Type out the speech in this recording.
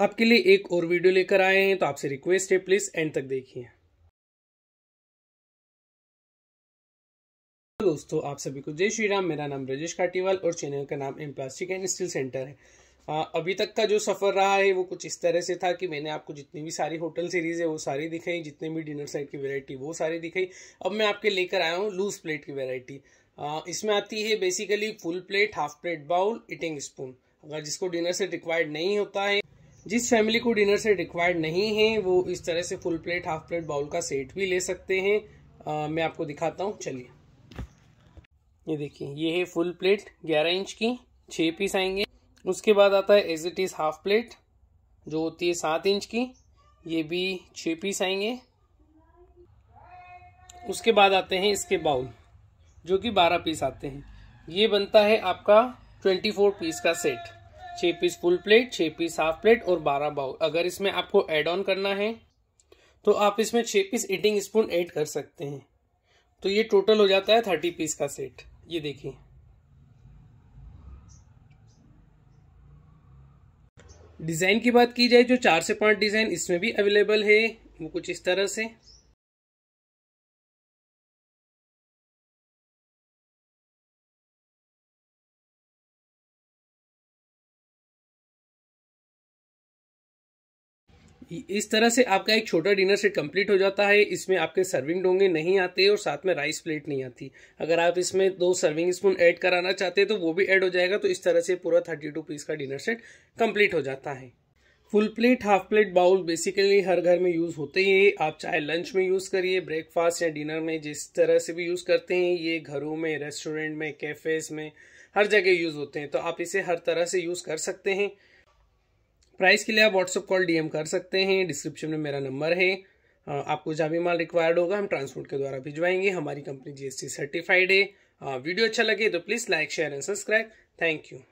आपके लिए एक और वीडियो लेकर आए हैं तो आपसे रिक्वेस्ट है प्लीज एंड तक देखिए दोस्तों आप सभी को जय श्री राम मेरा नाम ब्रजेश काटीवाल और चैनल का नाम M plastic and steel centre है आ, अभी तक का जो सफ़र रहा है वो कुछ इस तरह से था कि मैंने आपको जितनी भी सारी होटल सीरीज़ है वो सारी दिखाई जितने भी डिनर सेट की वेरायटी वो सारी दिखाई अब मैं आपके लेकर आया हूँ लूज प्लेट की वेरायटी इसमें आती है basically full plate half plate bowl eating spoon अगर जिसको डिनर सेट रिक्वायर्ड नहीं होता है जिस फैमिली को डिनर सेट रिक्वायर्ड नहीं है वो इस तरह से full plate half plate bowl का सेट भी ले सकते हैं आ, मैं आपको दिखाता हूँ चलिए ये देखिए ये है फुल प्लेट ग्यारह इंच की छः पीस आएंगे उसके बाद आता है as it is half plate जो होती है सात इंच की ये भी छः पीस आएंगे उसके बाद आते हैं इसके बाउल जो कि बारह पीस आते हैं ये बनता है आपका ट्वेंटी फोर पीस का सेट छह पीस फुल प्लेट छह पीस हाफ प्लेट और बारह बाउल अगर इसमें आपको एड ऑन करना है तो आप इसमें छह पीस ईटिंग स्पून ऐड कर सकते हैं तो ये टोटल हो जाता है थर्टी पीस का सेट ये देखिए डिज़ाइन की बात की जाए जो चार से पांच डिज़ाइन इसमें भी अवेलेबल है वो कुछ इस तरह से इस तरह से आपका एक छोटा डिनर सेट कंप्लीट हो जाता है इसमें आपके सर्विंग डोंगे नहीं आते और साथ में राइस प्लेट नहीं आती अगर आप इसमें दो सर्विंग स्पून ऐड कराना चाहते हैं तो वो भी ऐड हो जाएगा तो इस तरह से पूरा थर्टी टू पीस का डिनर सेट कंप्लीट हो जाता है full plate half plate bowl basically हर घर में यूज़ होते ही है आप चाहे लंच में यूज़ करिए ब्रेकफास्ट या डिनर में जिस तरह से भी यूज़ करते हैं ये घरों में रेस्टोरेंट में कैफेज़ में हर जगह यूज़ होते हैं तो आप इसे हर तरह से यूज़ कर सकते हैं प्राइस के लिए आप व्हाट्सअप कॉल डीएम कर सकते हैं डिस्क्रिप्शन में मेरा नंबर है आपको जहाँ भी माल रिक्वायर्ड होगा हम ट्रांसपोर्ट के द्वारा भिजवाएंगे हमारी कंपनी जीएसटी सर्टिफाइड है वीडियो अच्छा लगे तो please like share and subscribe thank you